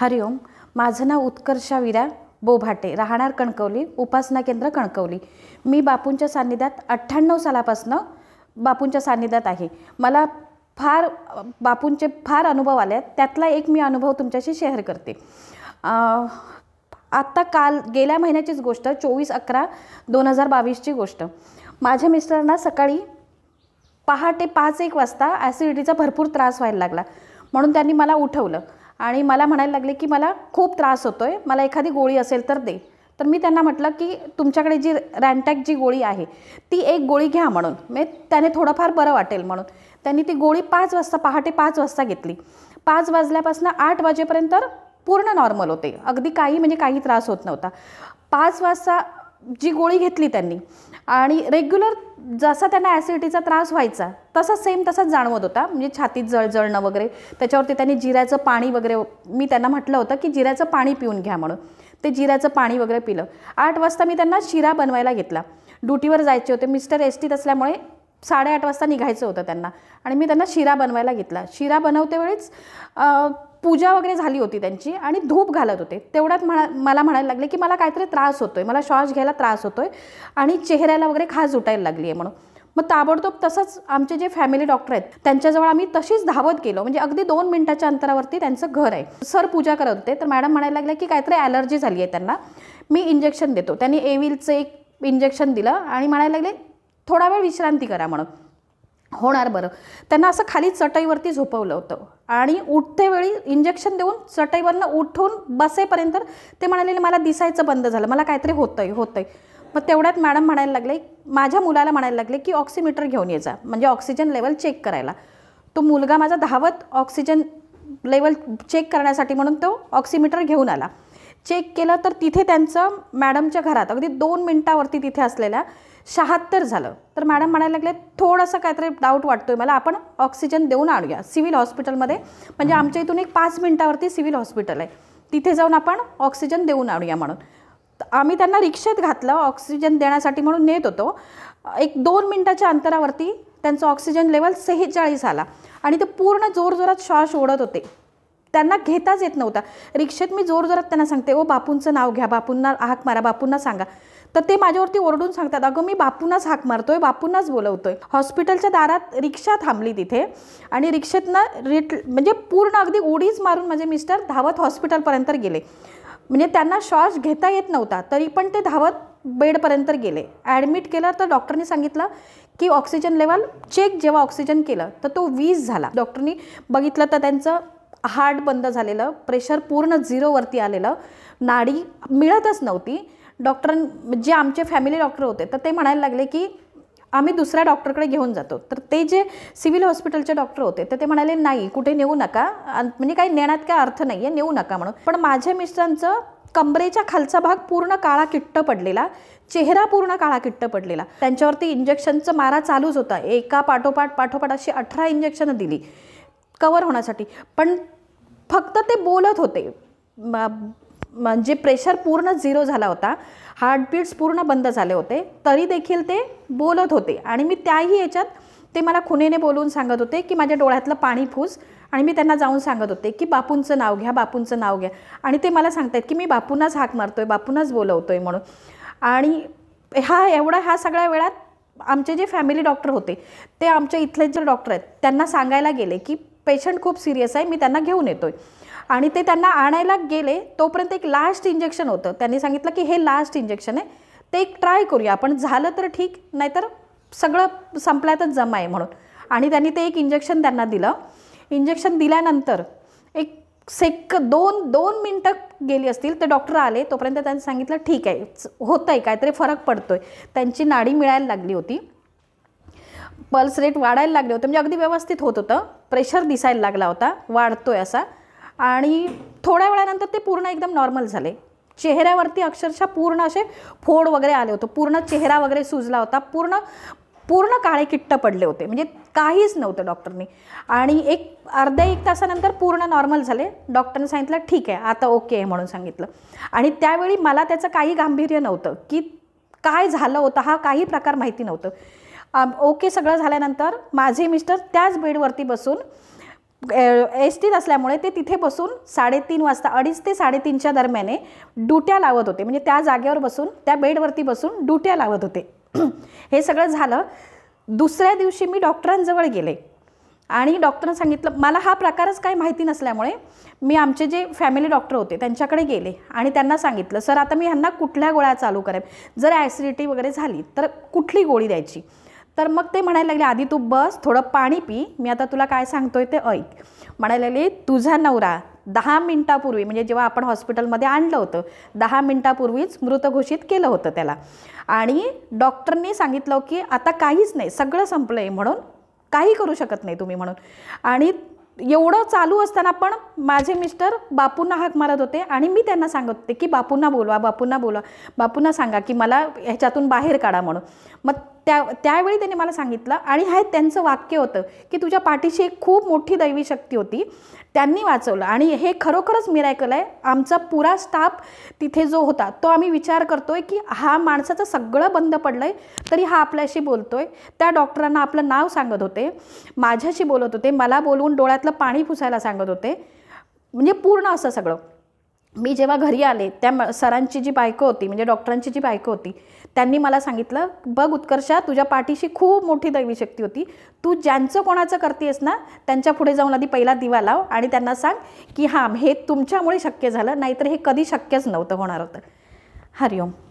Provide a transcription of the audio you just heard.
हरिओम माझं नाव उत्कर्षा विरा बोभाटे राहणार कणकवली उपासना केंद्र कणकवली मी बापूंच्या सान्निध्यात अठ्ठ्याण्णव सालापासनं बापूंच्या सान्निध्यात आहे मला फार बापूंचे फार अनुभव आले आहेत त्यातला एक मी अनुभव तुमच्याशी शेअर करते आत्ता काल गेल्या महिन्याचीच गोष्ट चोवीस अकरा दोन हजार बावीसची गोष्ट माझ्या मिस्टरांना सकाळी पहाटे पाच एक वाजता ॲसिडिटीचा भरपूर त्रास व्हायला लागला म्हणून त्यांनी मला उठवलं आणि मला म्हणायला लागले की मला खूप त्रास होतो आहे मला एखादी गोळी असेल तर दे तर मी त्यांना म्हटलं की तुमच्याकडे जी रॅन्टॅक जी गोळी आहे ती एक गोळी घ्या म्हणून मी म्हणजे त्याने थोडंफार बरं वाटेल म्हणून त्यांनी ती गोळी पाच वाजता पहाटे पाच वाजता घेतली पाच वाजल्यापासून आठ वाजेपर्यंत पूर्ण नॉर्मल होते अगदी काही म्हणजे काही त्रास होत नव्हता पाच वाजता जी गोळी घेतली त्यांनी आणि रेग्युलर जसा त्यांना ॲसिडिटीचा त्रास व्हायचा तसा सेम तसाच जाणवत होता म्हणजे छातीत जळजळणं वगैरे त्याच्यावरती त्यांनी जिऱ्याचं पाणी वगैरे मी त्यांना म्हटलं होतं की जिऱ्याचं पाणी पिऊन घ्या म्हणून ते जिऱ्याचं पाणी वगैरे पिलं आठ वाजता मी त्यांना शिरा बनवायला घेतला ड्युटीवर जायचे होते मिस्टर एस टीत असल्यामुळे साडेआठ वाजता निघायचं होतं त्यांना आणि मी त्यांना शिरा बनवायला घेतला शिरा बनवते वेळेस पूजा वगैरे झाली होती त्यांची आणि धूप घालत होते तेवढ्यात म्हणा मला म्हणायला लागले की मला काहीतरी त्रास होतो आहे मला श्वास घ्यायला त्रास होतो आहे आणि चेहऱ्याला वगैरे खास उठायला लागली आहे म्हणून मग ताबडतोब तसंच आमचे जे फॅमिली डॉक्टर आहेत त्यांच्याजवळ आम्ही तशीच धावत गेलो म्हणजे अगदी दोन मिनटाच्या अंतरावरती त्यांचं घर आहे सर पूजा करत होते तर मॅडम म्हणायला लागल्या की काहीतरी ॲलर्जी झाली आहे त्यांना मी इंजेक्शन देतो त्यांनी एविलचं एक इंजेक्शन दिलं आणि म्हणायला लागले थोडा वेळ विश्रांती करा म्हणून होणार बरं त्यांना असं खाली चटईवरती झोपवलं होतं आणि उठते वेळी इंजेक्शन देऊन चटईवरनं उठून बसेपर्यंत ते म्हणाले मला दिसायचं बंद झालं मला काहीतरी होतं आहे मग तेवढ्यात मॅडम म्हणायला लागले माझ्या मुलाला म्हणायला लागले की ऑक्सिमीटर घेऊन ये जा म्हणजे ऑक्सिजन लेवल चेक करायला तो मुलगा माझा धावत ऑक्सिजन लेवल चेक करण्यासाठी म्हणून तो ऑक्सिमीटर घेऊन आला चेक केलं तर तिथे त्यांचं मॅडमच्या घरात अगदी दोन मिनटावरती तिथे असलेल्या शहात्तर झालं तर मॅडम म्हणायला लागले थोडंसं काहीतरी डाऊट वाटतोय मला आपण ऑक्सिजन देऊन आणूया सिव्हिल हॉस्पिटलमध्ये म्हणजे आमच्या इथून एक पाच मिनटावरती सिव्हिल हॉस्पिटल आहे तिथे जाऊन आपण ऑक्सिजन देऊन आणूया म्हणून आम्ही त्यांना रिक्षेत घातलं ऑक्सिजन देण्यासाठी म्हणून नेत होतो एक दोन मिनटाच्या अंतरावरती त्यांचं ऑक्सिजन लेवल सेहेचाळीस आला आणि ते पूर्ण जोरजोरात श्वास ओढत होते त्यांना घेताच येत नव्हता रिक्षेत मी जोरजोरात त्यांना सांगते ओ बापूंचं नाव घ्या बापूंना हाक मारा बापूंना सांगा तर ते माझ्यावरती ओरडून सांगतात अगं मी बापूंनाच हाक मारतोय बापूंनाच बोलवतोय हॉस्पिटलच्या दारात रिक्षा थांबली तिथे आणि रिक्षेतनं रिट म्हणजे पूर्ण अगदी उडीच मारून माझे मिस्टर धावत हॉस्पिटलपर्यंत गेले म्हणजे त्यांना श्वास घेता येत नव्हता तरी पण ते धावत बेडपर्यंत गेले ॲडमिट केलं तर डॉक्टरनी सांगितलं की ऑक्सिजन लेवल चेक जेव्हा ऑक्सिजन केलं तर तो वीस झाला डॉक्टरनी बघितलं तर त्यांचं हार्ट बंद झालेलं प्रेशर पूर्ण झिरोवरती आलेलं नाडी मिळतच नव्हती डॉक्टर जे आमचे फॅमिली डॉक्टर होते तर ते म्हणायला लागले की आम्ही दुसऱ्या डॉक्टरकडे घेऊन जातो तर ते जे सिव्हिल हॉस्पिटलचे डॉक्टर होते तर ते म्हणाले नाही कुठे नेऊ नका म्हणजे काही नेण्यात काय अर्थ नाही आहे नेऊ नका म्हणून पण माझ्या मिस्टरांचं कमरेचा खालचा भाग पूर्ण काळा किट्ट पडलेला चेहरा पूर्ण काळा किट्ट पडलेला त्यांच्यावरती इंजेक्शनचं मारा चालूच होता एका पाठोपाठ पाठोपाठ अशी अठरा इंजेक्शनं दिली कवर होण्यासाठी पण फक्त ते बोलत होते म्हणजे प्रेशर पूर्ण झिरो झाला होता हार्टबीट्स पूर्ण बंद झाले होते तरी देखील ते बोलत होते आणि मी त्याही याच्यात ते मला खुनेने बोलवून सांगत होते की माझ्या डोळ्यातलं पाणी फूस आणि मी त्यांना जाऊन सांगत होते की बापूंचं नाव घ्या बापूंचं नाव घ्या आणि ते मला आहेत की मी बापूंनाच हाक मारतोय बापूंनाच आहे म्हणून आणि हा एवढा हा सगळ्या वेळात आमचे जे फॅमिली डॉक्टर होते ते आमच्या इथले जे डॉक्टर आहेत त्यांना सांगायला गेले की पेशंट खूप सिरियस आहे मी त्यांना घेऊन येतोय आणि ते त्यांना आणायला गेले तोपर्यंत एक लास्ट इंजेक्शन होतं त्यांनी सांगितलं की हे लास्ट इंजेक्शन आहे ते एक ट्राय करूया आपण झालं तर ठीक नाहीतर सगळं संपल्यातच जमा आहे म्हणून आणि त्यांनी ते एक इंजेक्शन त्यांना दिलं इंजेक्शन दिल्यानंतर एक सेक दोन दोन मिनटं गेली असतील तर डॉक्टर आले तोपर्यंत त्यांनी सांगितलं ठीक आहे होतं आहे काहीतरी फरक पडतो आहे त्यांची नाडी मिळायला लागली होती पल्स रेट वाढायला लागले होते म्हणजे अगदी व्यवस्थित होत होतं प्रेशर दिसायला लागला होता वाढतो आहे असा आणि थोड्या वेळानंतर ते पूर्ण एकदम नॉर्मल झाले चेहऱ्यावरती अक्षरशः पूर्ण असे फोड वगैरे आले होते पूर्ण चेहरा वगैरे सुजला होता पूर्ण पूर्ण काळे किट्ट पडले होते म्हणजे काहीच नव्हतं डॉक्टरनी आणि एक अर्ध्या एक तासानंतर पूर्ण नॉर्मल झाले डॉक्टरने सांगितलं ठीक आहे आता ओके आहे म्हणून सांगितलं आणि त्यावेळी मला त्याचं काही गांभीर्य नव्हतं की काय झालं होतं हा काही प्रकार माहिती नव्हतं ओके सगळं झाल्यानंतर माझे मिस्टर त्याच बेडवरती बसून एस टीत असल्यामुळे ते तिथे बसून साडेतीन वाजता अडीच ते साडेतीनच्या दरम्याने ड्युट्या लावत होते म्हणजे त्या जागेवर बसून त्या बेडवरती बसून ड्युट्या लावत होते हे सगळं झालं दुसऱ्या दिवशी मी डॉक्टरांजवळ गेले आणि डॉक्टरनं सांगितलं मला हा प्रकारच काही माहिती नसल्यामुळे मी आमचे जे फॅमिली डॉक्टर होते त्यांच्याकडे गेले आणि त्यांना सांगितलं सर आता मी ह्यांना कुठल्या गोळ्या चालू करेन जर ॲसिडिटी वगैरे झाली तर कुठली गोळी द्यायची तर मग ते म्हणायला लागले आधी तू बस थोडं पाणी पी मी आता तुला काय सांगतोय ते ऐक म्हणायला लागले तुझा नवरा दहा मिनटापूर्वी म्हणजे जेव्हा आपण हॉस्पिटलमध्ये आणलं होतं दहा मिनटापूर्वीच मृत घोषित केलं होतं त्याला आणि डॉक्टरनी सांगितलं की आता काहीच नाही सगळं संपलं आहे म्हणून काही करू शकत नाही तुम्ही म्हणून आणि एवढं चालू असताना पण माझे मिस्टर बापूंना हाक मारत होते आणि मी त्यांना सांगत होते की बापूंना बोलवा बापूंना बोलवा बापूंना सांगा की मला ह्याच्यातून बाहेर काढा म्हणून मग त्या त्यावेळी त्यांनी मला सांगितलं आणि हे त्यांचं वाक्य होतं की तुझ्या पाठीशी एक खूप मोठी दैवी शक्ती होती त्यांनी वाचवलं आणि हे खरोखरच मिरायकल आहे आमचा पुरा स्टाफ तिथे जो होता तो आम्ही विचार करतो आहे की हा माणसाचं सगळं बंद पडलं आहे तरी हा आपल्याशी बोलतो आहे त्या डॉक्टरांना आपलं नाव सांगत होते माझ्याशी बोलत होते मला बोलवून डोळ्यातलं पाणी पुसायला सांगत होते म्हणजे पूर्ण असं सगळं मी जेव्हा घरी आले त्या सरांची जी बायको होती म्हणजे डॉक्टरांची जी बायको होती त्यांनी मला सांगितलं बघ उत्कर्षा तुझ्या पाठीशी खूप मोठी दैवी शक्ती होती तू ज्यांचं कोणाचं करतेस ना त्यांच्या पुढे जाऊन आधी पहिला दिवा लाव आणि त्यांना सांग की हां हे तुमच्यामुळे शक्य झालं नाहीतर हे कधी शक्यच नव्हतं होणार होतं हरिओम